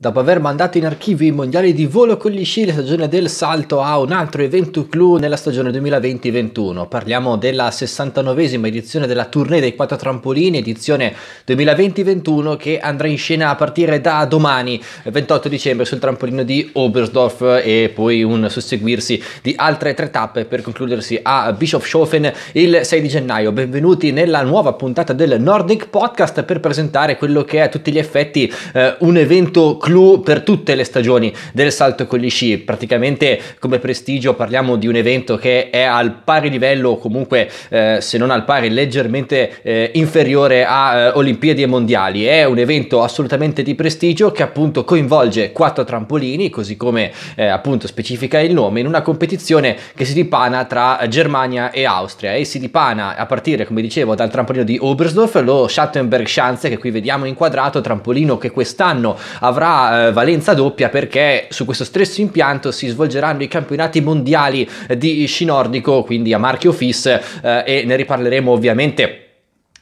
Dopo aver mandato in archivio i mondiali di volo con gli sci, la stagione del salto ha un altro evento clou nella stagione 2020-21. Parliamo della 69esima edizione della tournée dei quattro trampolini, edizione 2020-21, che andrà in scena a partire da domani, 28 dicembre, sul trampolino di Obersdorf e poi un susseguirsi di altre tre tappe per concludersi a Bischofshofen il 6 di gennaio. Benvenuti nella nuova puntata del Nordic Podcast per presentare quello che è a tutti gli effetti eh, un evento clou clou per tutte le stagioni del salto con gli sci, praticamente come prestigio parliamo di un evento che è al pari livello o comunque eh, se non al pari leggermente eh, inferiore a eh, Olimpiadi e Mondiali, è un evento assolutamente di prestigio che appunto coinvolge quattro trampolini, così come eh, appunto specifica il nome, in una competizione che si dipana tra Germania e Austria e si dipana a partire come dicevo dal trampolino di Obersdorf, lo Schattenberg Schanze che qui vediamo inquadrato, trampolino che quest'anno avrà ha eh, valenza doppia perché su questo stesso impianto si svolgeranno i campionati mondiali di sci nordico, quindi a marchio FIS, eh, e ne riparleremo ovviamente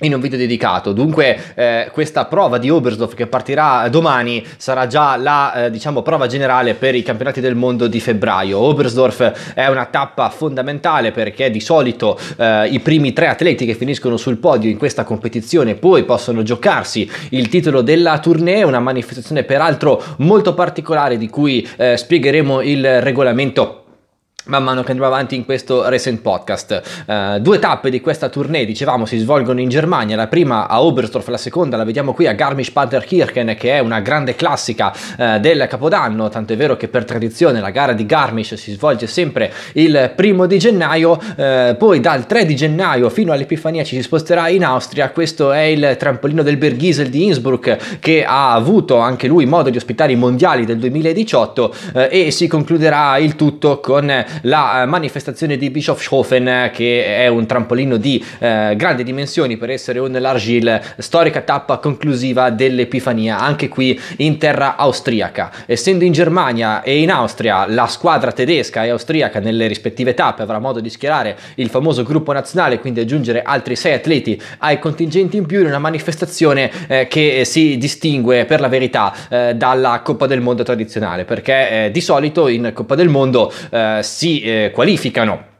in un video dedicato. Dunque, eh, questa prova di Oberstdorf che partirà domani sarà già la eh, diciamo prova generale per i campionati del mondo di febbraio. Oberstdorf è una tappa fondamentale perché di solito eh, i primi tre atleti che finiscono sul podio in questa competizione poi possono giocarsi il titolo della tournée, una manifestazione peraltro molto particolare di cui eh, spiegheremo il regolamento man mano che andiamo avanti in questo recent podcast. Uh, due tappe di questa tournée, dicevamo, si svolgono in Germania, la prima a Oberstdorf, la seconda la vediamo qui a Garmisch-Partenkirchen, che è una grande classica uh, del Capodanno, tanto è vero che per tradizione la gara di Garmisch si svolge sempre il primo di gennaio, uh, poi dal 3 di gennaio fino all'Epifania ci si sposterà in Austria, questo è il trampolino del Bergisel di Innsbruck che ha avuto anche lui modo di ospitare i mondiali del 2018 e si concluderà il tutto con la eh, manifestazione di Bischofshofen eh, che è un trampolino di eh, grandi dimensioni per essere un Largil, storica tappa conclusiva dell'Epifania, anche qui in terra austriaca. Essendo in Germania e in Austria la squadra tedesca e austriaca nelle rispettive tappe avrà modo di schierare il famoso gruppo nazionale, quindi aggiungere altri sei atleti ai contingenti in più in una manifestazione eh, che eh, si distingue per la verità eh, dalla Coppa del Mondo tradizionale, perché di solito in Coppa del Mondo si si eh, qualificano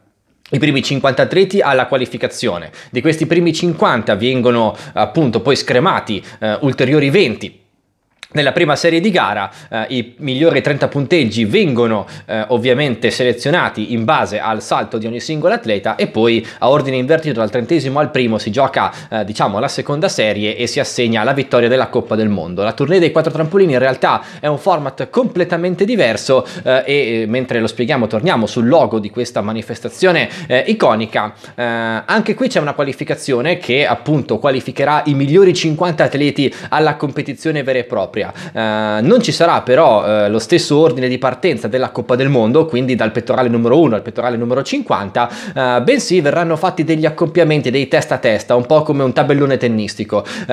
i primi 50 atleti alla qualificazione. Di questi primi 50 vengono appunto poi scremati eh, ulteriori 20 nella prima serie di gara eh, i migliori 30 punteggi vengono eh, ovviamente selezionati in base al salto di ogni singolo atleta e poi a ordine invertito dal trentesimo al primo si gioca eh, diciamo la seconda serie e si assegna la vittoria della Coppa del Mondo. La tournée dei quattro trampolini in realtà è un format completamente diverso eh, e eh, mentre lo spieghiamo torniamo sul logo di questa manifestazione eh, iconica. anche qui c'è una qualificazione che appunto qualificherà i migliori 50 atleti alla competizione vera e propria propria. Eh, non ci sarà però eh, lo stesso ordine di partenza della Coppa del Mondo, quindi dal pettorale numero 1 al pettorale numero 50, eh, bensì verranno fatti degli accoppiamenti, dei testa a testa, un po' come un tabellone tennistico. Eh,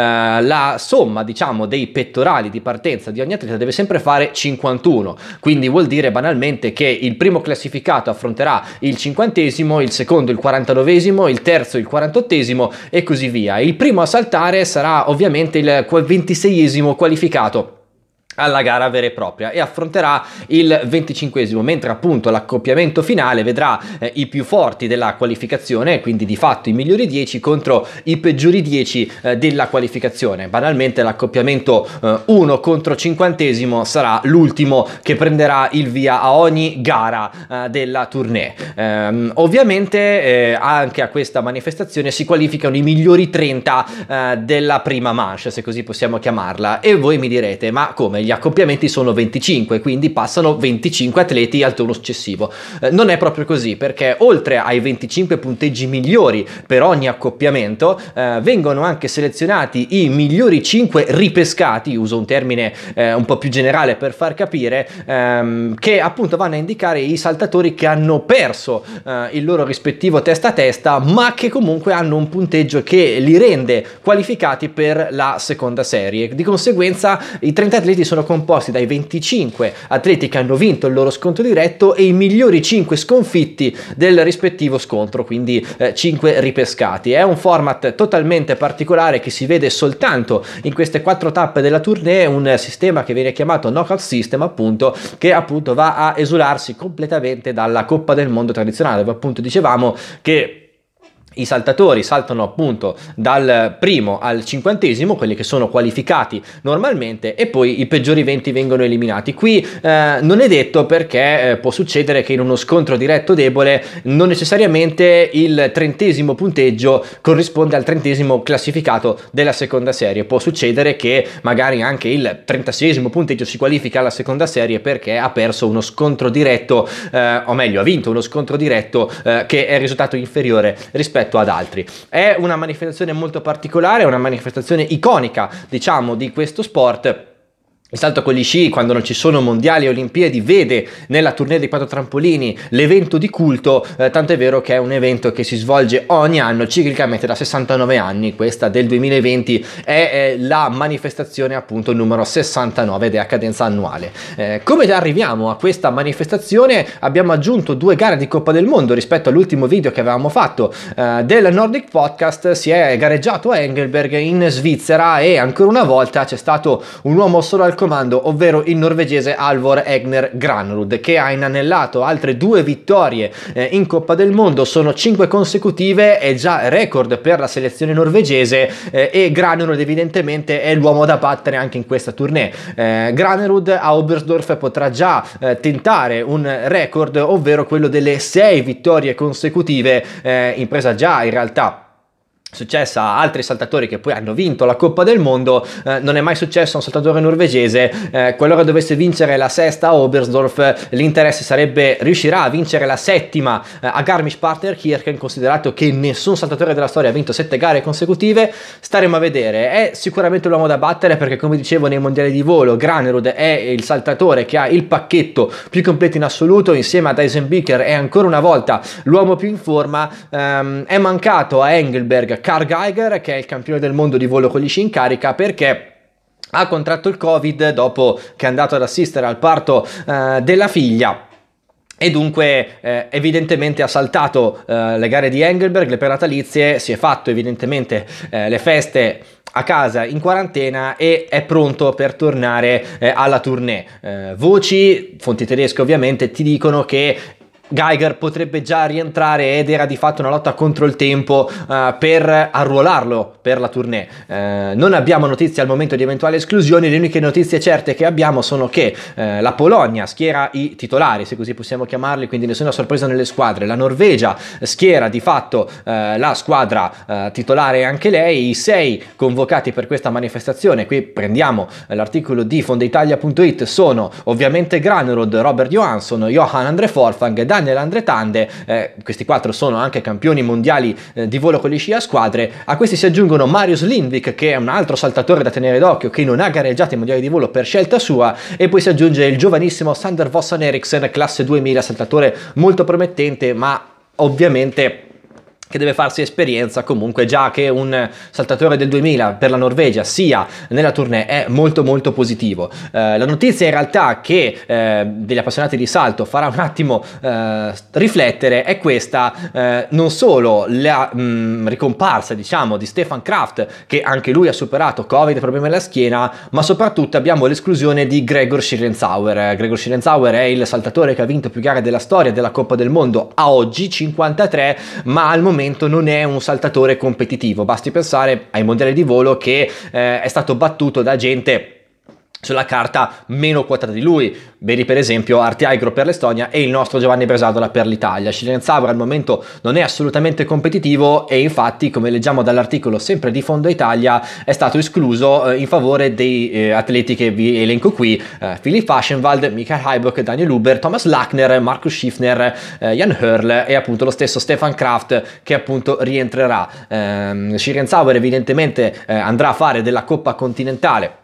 la somma, diciamo, dei pettorali di partenza di ogni atleta deve sempre fare 51, quindi vuol dire banalmente che il primo classificato affronterà il 50 esimo il secondo il 49 esimo il terzo il 48 esimo e così via. Il primo a saltare sarà ovviamente il 26 esimo qualificato alla gara vera e propria e affronterà il 25esimo mentre appunto l'accoppiamento finale vedrà eh, i più forti della qualificazione quindi di fatto i migliori 10 contro i peggiori 10 eh, della qualificazione banalmente l'accoppiamento 1 eh, contro 50esimo sarà l'ultimo che prenderà il via a ogni gara eh, della tournée ehm, ovviamente eh, anche a questa manifestazione si qualificano i migliori 30 eh, della prima manche se così possiamo chiamarla e voi mi direte ma come gli accoppiamenti sono 25, quindi passano 25 atleti al turno successivo. Eh, non è proprio così, perché oltre ai 25 punteggi migliori per ogni accoppiamento, eh, vengono anche selezionati i migliori 5 ripescati, uso un termine eh, un po' più generale per far capire, ehm, che appunto vanno a indicare i saltatori che hanno perso eh, il loro rispettivo testa a testa, ma che comunque hanno un punteggio che li rende qualificati per la seconda serie. Di conseguenza i 30 atleti sono sono composti dai 25 atleti che hanno vinto il loro scontro diretto e i migliori 5 sconfitti del rispettivo scontro, quindi eh, 5 ripescati. È un format totalmente particolare che si vede soltanto in queste quattro tappe della tournée, un sistema che viene chiamato knockout system appunto, che appunto va a esularsi completamente dalla Coppa del Mondo tradizionale, dove appunto dicevamo che i saltatori saltano appunto dal primo al cinquantesimo, quelli che sono qualificati normalmente, e poi i peggiori venti vengono eliminati. Qui eh, non è detto perché eh, può succedere che in uno scontro diretto debole non necessariamente il trentesimo punteggio corrisponde al trentesimo classificato della seconda serie. Può succedere che magari anche il trentasesimo punteggio si qualifica alla seconda serie perché ha perso uno scontro diretto, eh, o meglio, ha vinto uno scontro diretto eh, che è risultato inferiore rispetto rispetto ad altri. È una manifestazione molto particolare, è una manifestazione iconica, diciamo, di questo sport il salto con gli sci, quando non ci sono mondiali e olimpiadi, vede nella tournée dei quattro trampolini l'evento di culto, eh, tanto è vero che è un evento che si svolge ogni anno ciclicamente da 69 anni, questa del 2020 è eh, la manifestazione appunto numero 69 ed è a cadenza annuale. Eh, come arriviamo a questa manifestazione? Abbiamo aggiunto due gare di Coppa del Mondo rispetto all'ultimo video che avevamo fatto eh, del Nordic Podcast, si è gareggiato a Engelberg in Svizzera e ancora una volta c'è stato un uomo solo al comando, ovvero il norvegese Alvor Egner Granrud, che ha inanellato altre due vittorie eh, in Coppa del Mondo, sono cinque consecutive, è già record per la selezione norvegese eh, e Granrud evidentemente è l'uomo da battere anche in questa tournée. Eh, Granrud a Oberstdorf potrà già tentare un record, ovvero quello delle sei vittorie consecutive, impresa già in realtà successa a altri saltatori che poi hanno vinto la Coppa del Mondo, eh, non è mai successo a un saltatore norvegese, eh, qualora dovesse vincere la sesta a Obersdorf, l'interesse sarebbe riuscirà a vincere la settima eh, a Garmisch Partenkirchen, considerato che nessun saltatore della storia ha vinto sette gare consecutive, staremo a vedere, è sicuramente l'uomo da battere perché come dicevo nei mondiali di volo Granerud è il saltatore che ha il pacchetto più completo in assoluto, insieme ad Eisenbecker è ancora una volta l'uomo più in forma, ehm, è mancato a Engelberg Carl Geiger, che è il campione del mondo di volo con gli sci in carica, perché ha contratto il Covid dopo che è andato ad assistere al parto eh, della figlia. E dunque eh, evidentemente ha saltato eh, le gare di Engelberg, le peratalizie, si è fatto evidentemente eh, le feste a casa in quarantena e è pronto per tornare eh, alla tournée. Eh, voci, fonti tedesche ovviamente, ti dicono che Geiger potrebbe già rientrare ed era di fatto una lotta contro il tempo uh, per arruolarlo per la tournée. Uh, non abbiamo notizie al momento di eventuali esclusioni, le uniche notizie certe che abbiamo sono che uh, la Polonia schiera i titolari, se così possiamo chiamarli, quindi nessuna sorpresa nelle squadre, la Norvegia schiera di fatto la squadra titolare anche lei, i sei convocati per questa manifestazione, qui prendiamo l'articolo di fondeitalia.it, sono ovviamente Granerod, Robert Johansson, Johan Andre Forfang, Daniel Canne e Landretande, eh, questi quattro sono anche campioni mondiali eh, di volo con gli sci a squadre, a questi si aggiungono Marius Lindvik che è un altro saltatore da tenere d'occhio che non ha gareggiato i mondiali di volo per scelta sua e poi si aggiunge il giovanissimo Sander Vossen Eriksen, classe 2000, saltatore molto promettente ma ovviamente che deve farsi esperienza comunque già che un saltatore del 2000 per la Norvegia sia nella tournée è molto molto positivo. Eh, la notizia in realtà che eh, degli appassionati di salto farà un attimo eh, riflettere è questa, eh, non solo la mh, mm, ricomparsa diciamo di Stefan Kraft che anche lui ha superato Covid, problemi alla schiena, ma soprattutto abbiamo l'esclusione di Gregor Schlenzauer. Eh, Gregor Schlenzauer è il saltatore che ha vinto più gare della storia della Coppa del Mondo a oggi 53, ma al momento momento non è un saltatore competitivo. Basti pensare ai mondiali di volo che eh, è stato battuto da gente sulla carta meno quotata di lui. Vedi per esempio Artiaigro per l'Estonia e il nostro Giovanni Bresadola per l'Italia. Scilen Sabra al momento non è assolutamente competitivo e infatti, come leggiamo dall'articolo sempre di Fondo Italia, è stato escluso eh, in favore dei eh, atleti che vi elenco qui, eh, Philipp Aschenwald, Michael Heibock, Daniel Huber, Thomas Lackner, Marcus Schiffner, eh, Jan Hurl e appunto lo stesso Stefan Kraft che appunto rientrerà. Ehm, eh, Sciren Sauer evidentemente andrà a fare della Coppa Continentale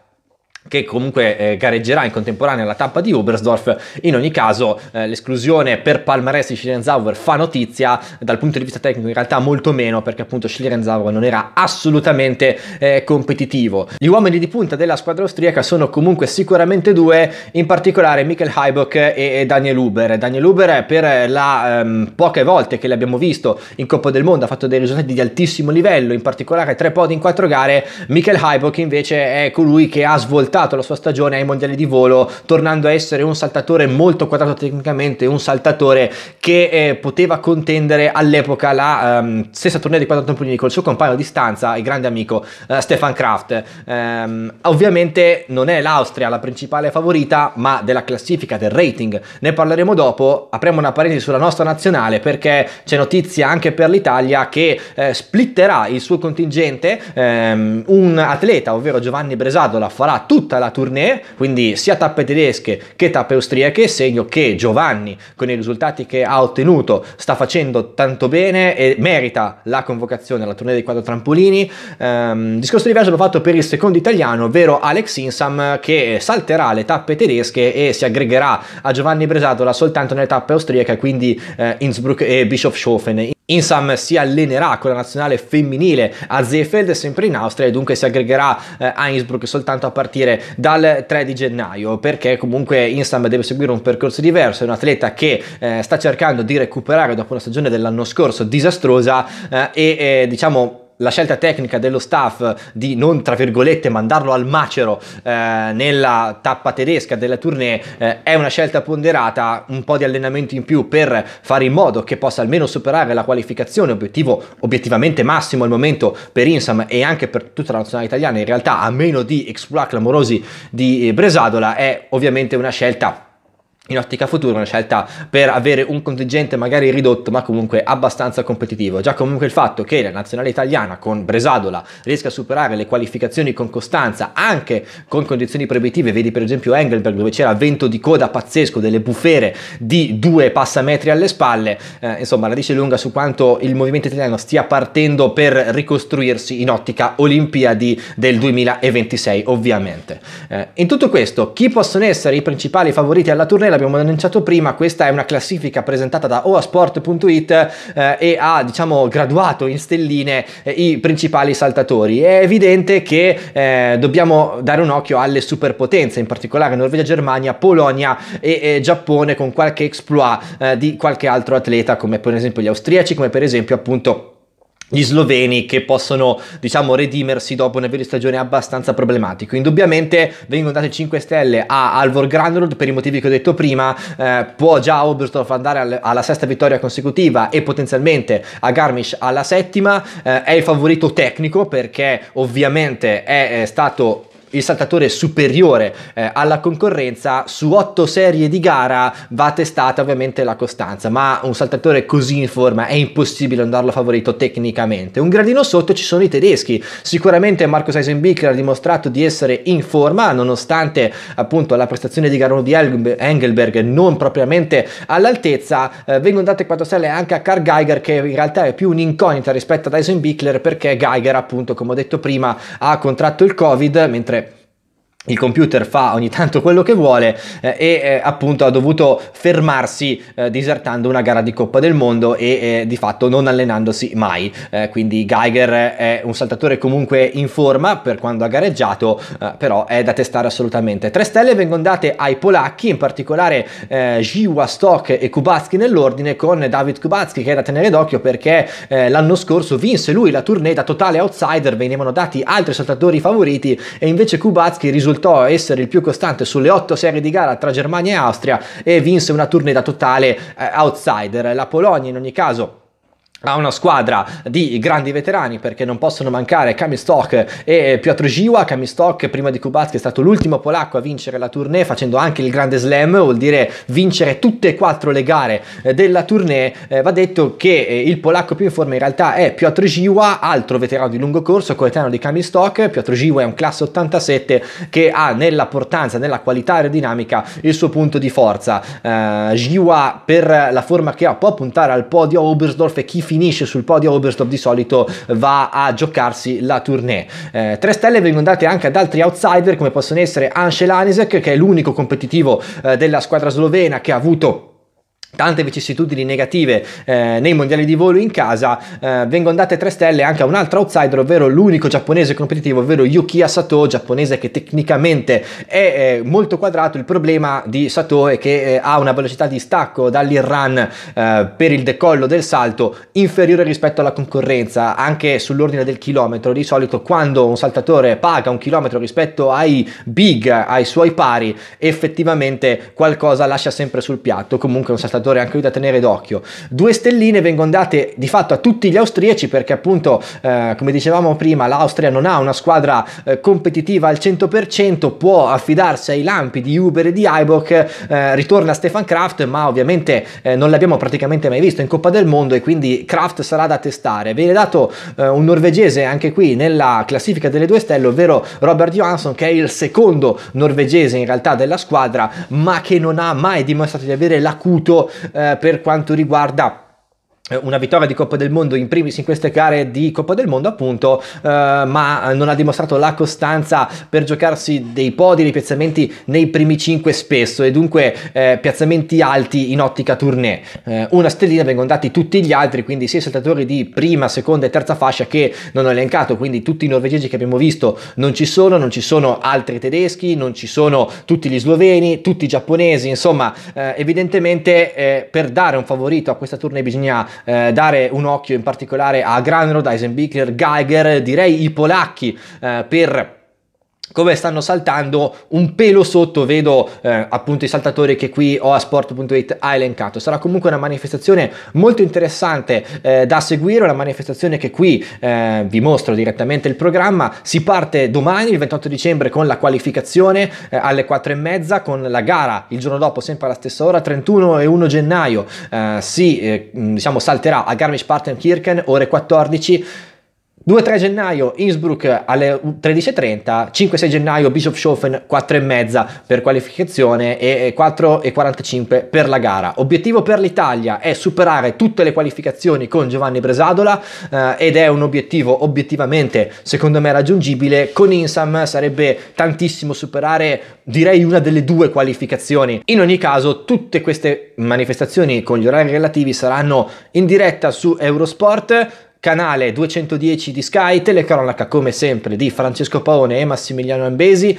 che comunque eh, gareggerà in contemporanea alla tappa di Oberstdorf. In ogni caso, eh, l'esclusione per palmarès di Schlierenzauer fa notizia, dal punto di vista tecnico in realtà molto meno, perché appunto Schlierenzauer non era assolutamente eh, competitivo. Gli uomini di punta della squadra austriaca sono comunque sicuramente due, in particolare Michael Heibock e, Daniel Uber. Daniel Uber, per la ehm, poche volte che l'abbiamo visto in Coppa del Mondo ha fatto dei risultati di altissimo livello, in particolare tre podi in quattro gare. Michael Heibock invece è colui che ha svoltato completato la sua stagione ai mondiali di volo, tornando a essere un saltatore molto quadrato tecnicamente, un saltatore che eh, poteva contendere all'epoca la ehm, stessa tornea di 40 pulini col suo compagno di stanza e grande amico eh, Stefan Kraft. Ehm, ovviamente non è l'Austria la principale favorita, ma della classifica, del rating. Ne parleremo dopo, apriamo una parentesi sulla nostra nazionale perché c'è notizia anche per l'Italia che eh, splitterà il suo contingente, ehm, un atleta, ovvero Giovanni Bresadola, farà tutto tutta la tournée, quindi sia tappe tedesche che tappe austriache, segno che Giovanni con i risultati che ha ottenuto sta facendo tanto bene e merita la convocazione alla tournée dei quattro trampolini. Um, discorso viaggio l'ho fatto per il secondo italiano, ovvero Alex Insam che salterà le tappe tedesche e si aggregherà a Giovanni Bresatola soltanto nelle tappe austriache, quindi eh, Innsbruck e Bischofshofen. Insam si allenerà con la nazionale femminile a Zefeld, sempre in Austria, e dunque si aggregherà eh, a Innsbruck soltanto a partire dal 3 di gennaio, perché comunque Insam deve seguire un percorso diverso, è un atleta che eh, sta cercando di recuperare dopo una stagione dell'anno scorso disastrosa eh, e diciamo la scelta tecnica dello staff di non, tra virgolette, mandarlo al macero eh, nella tappa tedesca della tournée eh, è una scelta ponderata, un po' di allenamento in più per fare in modo che possa almeno superare la qualificazione, obiettivo obiettivamente massimo al momento per Insam e anche per tutta la nazionale italiana, in realtà a meno di exploit clamorosi di Bresadola, è ovviamente una scelta in ottica futura una scelta per avere un contingente magari ridotto ma comunque abbastanza competitivo. Già comunque il fatto che la nazionale italiana con Bresadola riesca a superare le qualificazioni con costanza anche con condizioni proibitive, vedi per esempio Engelberg dove c'era vento di coda pazzesco, delle bufere di due passametri alle spalle, eh, insomma la dice lunga su quanto il movimento italiano stia partendo per ricostruirsi in ottica Olimpiadi del 2026 ovviamente. Eh, in tutto questo chi possono essere i principali favoriti alla tournée? abbiamo annunciato prima, questa è una classifica presentata da oasport.it eh, e ha diciamo graduato in stelline eh, i principali saltatori. È evidente che eh, dobbiamo dare un occhio alle superpotenze, in particolare Norvegia, Germania, Polonia e, e eh, Giappone con qualche exploit eh, di qualche altro atleta come per esempio gli austriaci, come per esempio appunto gli sloveni che possono diciamo redimersi dopo una vera stagione abbastanza problematica indubbiamente vengono date 5 stelle a Alvor Granlund per i motivi che ho detto prima eh, può già Oberstdorf andare al, alla sesta vittoria consecutiva e potenzialmente a Garmisch alla settima eh, è il favorito tecnico perché ovviamente è, è stato il saltatore superiore eh, alla concorrenza, su otto serie di gara va testata ovviamente la costanza, ma un saltatore così in forma è impossibile andarlo favorito tecnicamente. Un gradino sotto ci sono i tedeschi, sicuramente Marco Eisenbichler ha dimostrato di essere in forma, nonostante appunto la prestazione di gara 1 di Engelberg non propriamente all'altezza, eh, vengono date 4 stelle anche a Carl Geiger che in realtà è più un'incognita rispetto ad Eisenbichler perché Geiger appunto come ho detto prima ha contratto il Covid, mentre il computer fa ogni tanto quello che vuole eh, e eh, appunto ha dovuto fermarsi eh, disertando una gara di Coppa del Mondo e eh, di fatto non allenandosi mai. Eh, quindi Geiger è un saltatore comunque in forma per quando ha gareggiato, eh, però è da testare assolutamente. Tre stelle vengono date ai polacchi, in particolare eh, Ziwa Stock e Kubacki nell'ordine con David Kubacki che è da tenere d'occhio perché l'anno scorso vinse lui la tournée da totale outsider, venivano dati altri saltatori favoriti e invece Kubacki risulta risultò essere il più costante sulle otto serie di gara tra Germania e Austria e vinse una tournée da totale eh, outsider. La Polonia in ogni caso ha una squadra di grandi veterani perché non possono mancare Kamistok e Piotr Giwa. Kamistok, prima di Kubatski, è stato l'ultimo polacco a vincere la tournée facendo anche il grande slam, vuol dire vincere tutte e quattro le gare eh, della tournée. Eh, va detto che eh, il polacco più in forma in realtà è Piotr Giwa, altro veterano di lungo corso, coetaneo di Kamistok. Piotr Giwa è un classe 87 che ha nella portanza, nella qualità aerodinamica il suo punto di forza. Eh, Giwa per la forma che ha può puntare al podio a Oberstdorf e Kifi finisce sul podio Oberstdorf di solito va a giocarsi la tournée. Eh, tre stelle vengono date anche ad altri outsider come possono essere Ansel Anisek che è l'unico competitivo eh, della squadra slovena che ha avuto tante vicissitudini negative eh, nei mondiali di volo in casa eh, vengono date 3 stelle anche a un altro outsider ovvero l'unico giapponese competitivo ovvero Yukiya Sato giapponese che tecnicamente è eh, molto quadrato il problema di Sato è che eh, ha una velocità di stacco dall'Iran eh, per il decollo del salto inferiore rispetto alla concorrenza anche sull'ordine del chilometro di solito quando un saltatore paga un chilometro rispetto ai big ai suoi pari effettivamente qualcosa lascia sempre sul piatto comunque un saltatore calciatore anche lui da tenere d'occhio. Due stelline vengono date di fatto a tutti gli austriaci perché appunto, eh, come dicevamo prima, l'Austria non ha una squadra eh, competitiva al 100%, può affidarsi ai lampi di Uber e di Aibok eh, ritorna Stefan Kraft, ma ovviamente eh, non l'abbiamo praticamente mai visto in Coppa del Mondo e quindi Kraft sarà da testare. Viene dato eh, un norvegese anche qui nella classifica delle due stelle, ovvero Robert Johansson che è il secondo norvegese in realtà della squadra, ma che non ha mai dimostrato di avere l'acuto eh, per quanto riguarda eh, una vittoria di Coppa del Mondo in primis in queste gare di Coppa del Mondo appunto eh, ma non ha dimostrato la costanza per giocarsi dei podi dei piazzamenti nei primi 5 spesso e dunque eh, piazzamenti alti in ottica tournée eh, una stellina vengono dati tutti gli altri quindi sia i saltatori di prima seconda e terza fascia che non ho elencato quindi tutti i norvegesi che abbiamo visto non ci sono non ci sono altri tedeschi non ci sono tutti gli sloveni tutti i giapponesi insomma eh, evidentemente eh, per dare un favorito a questa tournée bisogna eh, dare un occhio in particolare a Granrod, Eisenbichler, Geiger, direi i polacchi eh, per come stanno saltando un pelo sotto vedo eh, appunto i saltatori che qui a sport.it ha elencato sarà comunque una manifestazione molto interessante eh, da seguire una manifestazione che qui eh, vi mostro direttamente il programma si parte domani il 28 dicembre con la qualificazione eh, alle 4 e mezza con la gara il giorno dopo sempre alla stessa ora 31 e 1 gennaio eh, si eh, diciamo salterà a Garmisch-Partenkirchen ore 14 2-3 gennaio Innsbruck alle 13.30, 5-6 gennaio Bischofshofen 4.30 per qualificazione e 4.45 per la gara. Obiettivo per l'Italia è superare tutte le qualificazioni con Giovanni Bresadola eh, ed è un obiettivo obiettivamente secondo me raggiungibile. Con Insam sarebbe tantissimo superare direi una delle due qualificazioni. In ogni caso tutte queste manifestazioni con gli orari relativi saranno in diretta su Eurosport canale 210 di Sky, telecronaca come sempre di Francesco Paone e Massimiliano Ambesi.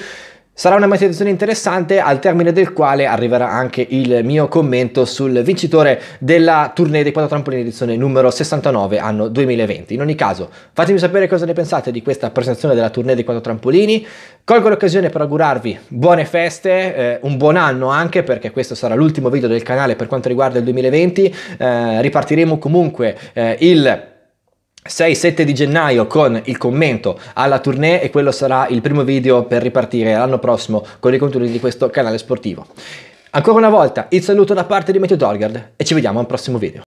Sarà una meditazione interessante al termine del quale arriverà anche il mio commento sul vincitore della tournée dei quattro trampolini edizione numero 69 anno 2020. In ogni caso, fatemi sapere cosa ne pensate di questa presentazione della tournée dei quattro trampolini. Colgo l'occasione per augurarvi buone feste, eh, un buon anno anche perché questo sarà l'ultimo video del canale per quanto riguarda il 2020. Eh, ripartiremo comunque eh, il 6-7 di gennaio con il commento alla tournée e quello sarà il primo video per ripartire l'anno prossimo con i contenuti di questo canale sportivo. Ancora una volta il saluto da parte di Matthew Dolgard e ci vediamo al prossimo video.